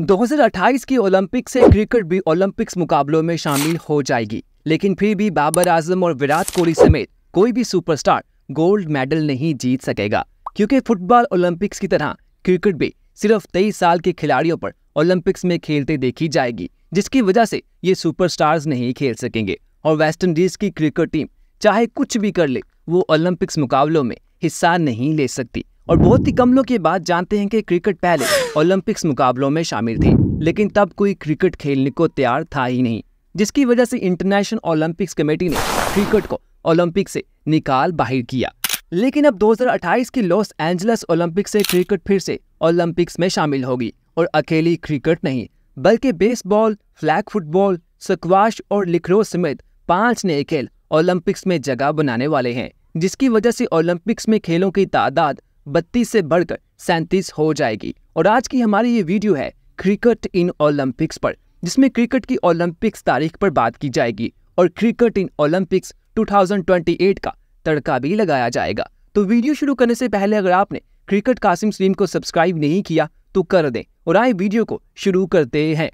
2028 की ओलंपिक से क्रिकेट भी ओलंपिक्स मुकाबलों में शामिल हो जाएगी लेकिन फिर भी बाबर आजम और विराट कोहली समेत कोई भी सुपरस्टार गोल्ड मेडल नहीं जीत सकेगा क्योंकि फुटबॉल ओलंपिक्स की तरह क्रिकेट भी सिर्फ तेईस साल के खिलाड़ियों पर ओलंपिक्स में खेलते देखी जाएगी जिसकी वजह से ये सुपरस्टार्स नहीं खेल सकेंगे और वेस्ट इंडीज की क्रिकेट टीम चाहे कुछ भी कर ले वो ओलंपिक्स मुकाबलों में हिस्सा नहीं ले सकती और बहुत ही कम लोग ये बात जानते हैं कि क्रिकेट पहले ओलंपिक्स मुकाबलों में शामिल थी लेकिन तब कोई क्रिकेट खेलने को तैयार था ही नहीं जिसकी वजह से इंटरनेशनल ओलंपिक्स कमेटी ने क्रिकेट को ओलंपिक से निकाल बाहर किया लेकिन अब 2028 की लॉस एंजलस ओलंपिक से क्रिकेट फिर से ओलंपिक्स में शामिल होगी और अकेली क्रिकेट नहीं बल्कि बेसबॉल फ्लैग फुटबॉल स्क्वाश और लिखरो समेत पांच नए खेल ओलंपिक्स में जगह बनाने वाले हैं जिसकी वजह से ओलंपिक्स में खेलों की तादाद बत्तीस से बढ़कर सैंतीस हो जाएगी और आज की हमारी ये वीडियो है क्रिकेट इन ओलंपिक्स पर जिसमें क्रिकेट की ओलंपिक्स तारीख पर बात की जाएगी और क्रिकेट इन ओलंपिक्स 2028 का तड़का भी लगाया जाएगा तो वीडियो शुरू करने से पहले अगर आपने क्रिकेट कासिम स्ट्रीम को सब्सक्राइब नहीं किया तो कर दें और आए वीडियो को शुरू करते हैं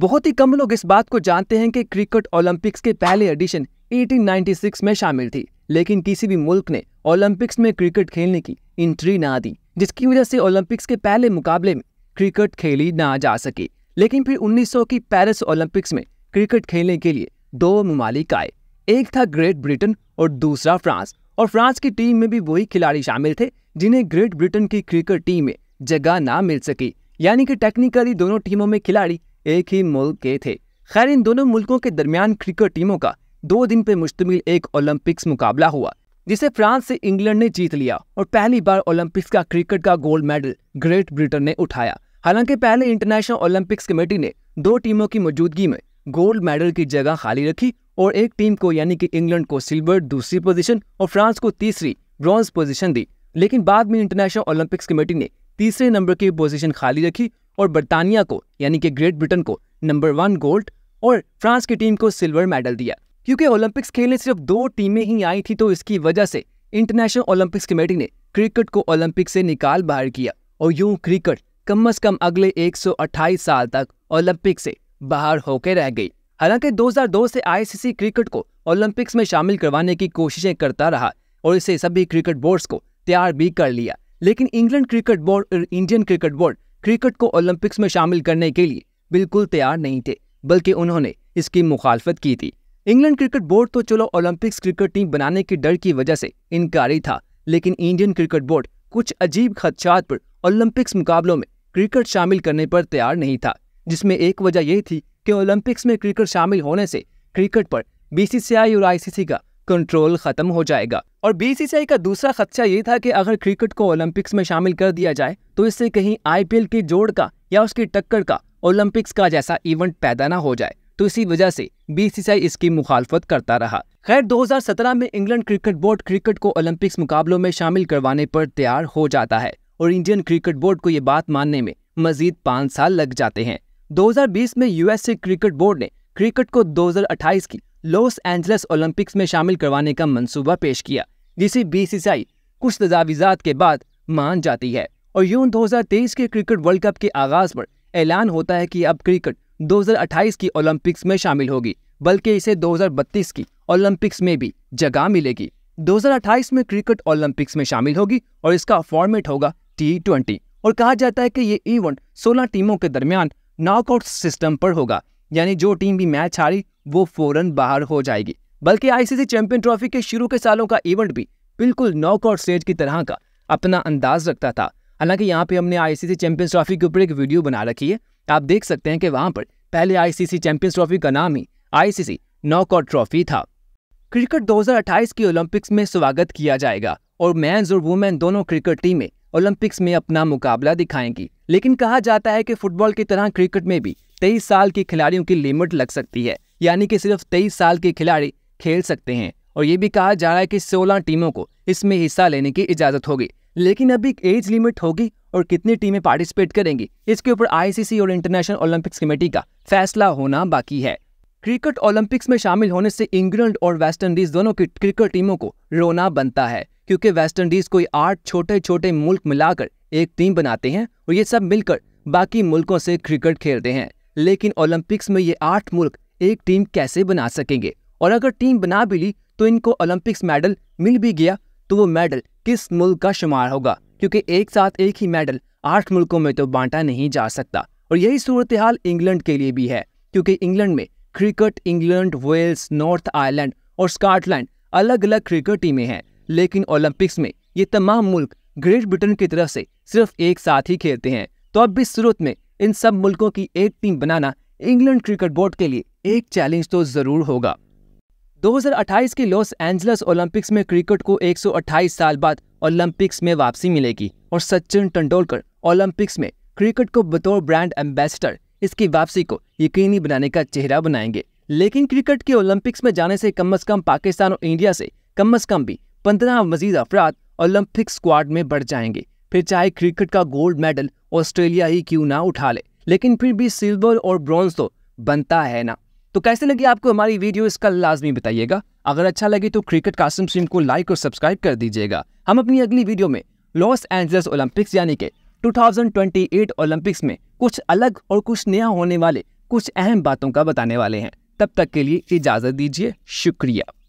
बहुत ही कम लोग इस बात को जानते हैं कि क्रिकेट ओलंपिक्स के पहले एडिशन 1896 में शामिल थी लेकिन किसी भी मुल्क ने ओलंपिक्स में क्रिकेट खेलने की इंट्री ना दी जिसकी वजह से ओलंपिक्स के पहले मुकाबले में क्रिकेट खेली ना जा सकी लेकिन फिर 1900 की पेरिस ओलंपिक्स में क्रिकेट खेलने के लिए दो ममालिक आए एक था ग्रेट ब्रिटेन और दूसरा फ्रांस और फ्रांस की टीम में भी वही खिलाड़ी शामिल थे जिन्हें ग्रेट ब्रिटेन की क्रिकेट टीम में जगह ना मिल सकी यानी कि टेक्निकली दोनों टीमों में खिलाड़ी एक ही मुल्क के थे खैर इन दोनों मुल्कों के दरमियान क्रिकेट टीमों का दो दिन पे मुश्तमिल एक ओलंपिक्स मुकाबला हुआ जिसे फ्रांस से इंग्लैंड ने जीत लिया और पहली बार ओलंपिक्स का क्रिकेट का गोल्ड मेडल ग्रेट ब्रिटेन ने उठाया हालांकि पहले इंटरनेशनल ओलंपिक्स कमेटी ने दो टीमों की मौजूदगी में गोल्ड मेडल की जगह खाली रखी और एक टीम को यानी कि इंग्लैंड को सिल्वर दूसरी पोजीशन और फ्रांस को तीसरी ब्रॉन्ज पोजीशन दी लेकिन बाद में इंटरनेशनल ओलंपिक्स कमेटी ने तीसरे नंबर की पोजीशन खाली रखी और बर्तानिया को यानी कि ग्रेट ब्रिटेन को नंबर वन गोल्ड और फ्रांस की टीम को सिल्वर मेडल दिया क्योंकि ओलंपिक्स खेलने सिर्फ दो टीमें ही आई थी तो इसकी वजह से इंटरनेशनल ओलंपिक्स कमेटी ने क्रिकेट को ओलंपिक से निकाल बाहर किया और यूं क्रिकेट कम अज कम अगले 128 साल तक ओलंपिक से बाहर होकर रह गई हालांकि 2002 से आईसीसी क्रिकेट को ओलंपिक्स में शामिल करवाने की कोशिशें करता रहा और इसे सभी क्रिकेट बोर्ड्स को तैयार भी कर लिया लेकिन इंग्लैंड क्रिकेट बोर्ड और इंडियन क्रिकेट बोर्ड क्रिकेट को ओलंपिक्स में शामिल करने के लिए बिल्कुल तैयार नहीं थे बल्कि उन्होंने इसकी मुखालफत की थी इंग्लैंड क्रिकेट बोर्ड तो चलो ओलंपिक्स क्रिकेट टीम बनाने के डर की वजह से इनकारी था लेकिन इंडियन क्रिकेट बोर्ड कुछ अजीब खदशात पर ओलंपिक्स मुकाबलों में क्रिकेट शामिल करने पर तैयार नहीं था जिसमें एक वजह यह थी कि ओलंपिक्स में क्रिकेट शामिल होने से क्रिकेट पर बीसीसीआई और आईसीसी का कंट्रोल खत्म हो जाएगा और बीसीसीआई का दूसरा खदशा ये था कि अगर क्रिकेट को ओलंपिक्स में शामिल कर दिया जाए तो इससे कहीं आईपीएल के जोड़ का या उसकी टक्कर का ओलंपिक्स का जैसा इवेंट पैदा ना हो जाए तो इसी वजह से बीसीसीआई इसकी मुखालफत करता रहा खैर 2017 में इंग्लैंड क्रिकेट बोर्ड क्रिकेट को ओलंपिक्स मुकाबलों में शामिल करवाने पर तैयार हो जाता है और इंडियन क्रिकेट बोर्ड को ये बात मानने में मजीद पाँच साल लग जाते हैं 2020 में यूएसए क्रिकेट बोर्ड ने क्रिकेट को 2028 की लॉस एंजल्स ओलंपिक्स में शामिल करवाने का मंसूबा पेश किया जिसे बीसीसीआई कुछ तजावीजा के बाद मान जाती है और यूं 2023 के क्रिकेट वर्ल्ड कप के आगाज़ पर ऐलान होता है कि अब क्रिकेट 2028 की ओलंपिक्स में शामिल होगी बल्कि इसे 2032 की ओलंपिक्स में भी जगह मिलेगी 2028 में क्रिकेट ओलंपिक्स में शामिल होगी और इसका फॉर्मेट होगा टी और कहा जाता है कि ये इवेंट 16 टीमों के दरमियान नॉकआउट सिस्टम पर होगा यानी जो टीम भी मैच हारी वो फौरन बाहर हो जाएगी बल्कि आईसीसी चैंपियन ट्रॉफी के शुरू के सालों का इवेंट भी बिल्कुल नॉकआउट स्टेज की तरह का अपना अंदाज रखता था हालांकि यहाँ पे हमने आईसीसी चैंपियंस ट्रॉफी के ऊपर एक वीडियो बना रखी है आप देख सकते हैं कि वहाँ पर पहले आईसीसी चैंपियंस ट्रॉफी का नाम ही आईसीसी नॉकआउट ट्रॉफी था क्रिकेट 2028 की ओलंपिक्स में स्वागत किया जाएगा और मैंस और वुमेन दोनों क्रिकेट टीमें ओलंपिक्स में अपना मुकाबला दिखाएंगी लेकिन कहा जाता है कि फुटबॉल की तरह क्रिकेट में भी तेईस साल के खिलाड़ियों की लिमिट लग सकती है यानी कि सिर्फ तेईस साल के खिलाड़ी खेल सकते हैं और ये भी कहा जा रहा है कि सोलह टीमों को इसमें हिस्सा लेने की इजाज़त होगी लेकिन अभी एज लिमिट होगी और कितनी टीमें पार्टिसिपेट करेंगी इसके ऊपर आईसीसी और इंटरनेशनल ओलंपिक्स कमेटी का फैसला होना बाकी है क्रिकेट ओलंपिक्स में शामिल होने से इंग्लैंड और वेस्ट इंडीज दोनों की क्रिकेट टीमों को रोना बनता है क्योंकि वेस्ट इंडीज कोई आठ छोटे छोटे मुल्क मिलाकर एक टीम बनाते हैं और ये सब मिलकर बाकी मुल्कों से क्रिकेट खेलते हैं लेकिन ओलंपिक्स में ये आठ मुल्क एक टीम कैसे बना सकेंगे और अगर टीम बना भी ली तो इनको ओलंपिक्स मेडल मिल भी गया तो वो मेडल किस मुल्क का शुमार होगा क्योंकि एक साथ एक ही मेडल आठ मुल्कों में तो बांटा नहीं जा सकता और यही सूरत हाल इंग्लैंड के लिए भी है क्योंकि इंग्लैंड में cricket England Wales North Ireland और स्कॉटलैंड अलग अलग क्रिकेट टीमें हैं लेकिन ओलंपिक्स में ये तमाम मुल्क ग्रेट ब्रिटेन की तरफ से सिर्फ एक साथ ही खेलते हैं तो अब भी सूरत में इन सब मुल्कों की एक टीम बनाना इंग्लैंड क्रिकेट बोर्ड के लिए एक चैलेंज तो ज़रूर होगा 2028 के लॉस एंजलस ओलंपिक्स में क्रिकेट को 128 साल बाद ओलंपिक्स में वापसी मिलेगी और सचिन तेंदुलकर ओलंपिक्स में क्रिकेट को बतौर ब्रांड एम्बेसडर इसकी वापसी को यकीनी बनाने का चेहरा बनाएंगे लेकिन क्रिकेट के ओलंपिक्स में जाने से कम अज कम पाकिस्तान और इंडिया से कम अज कम भी पंद्रह मजीद अफराद ओलंपिक स्क्वाड में बढ़ जाएंगे फिर चाहे क्रिकेट का गोल्ड मेडल ऑस्ट्रेलिया ही क्यों ना उठा ले लेकिन फिर भी सिल्वर और ब्रॉन्ज तो बनता है ना तो कैसे लगी आपको हमारी वीडियो इसका लाजमी बताइएगा अगर अच्छा लगे तो क्रिकेट कास्टम स्ट्रीम को लाइक और सब्सक्राइब कर दीजिएगा हम अपनी अगली वीडियो में लॉस एंजल्स ओलंपिक्स यानी के 2028 ओलंपिक्स में कुछ अलग और कुछ नया होने वाले कुछ अहम बातों का बताने वाले हैं तब तक के लिए इजाज़त दीजिए शुक्रिया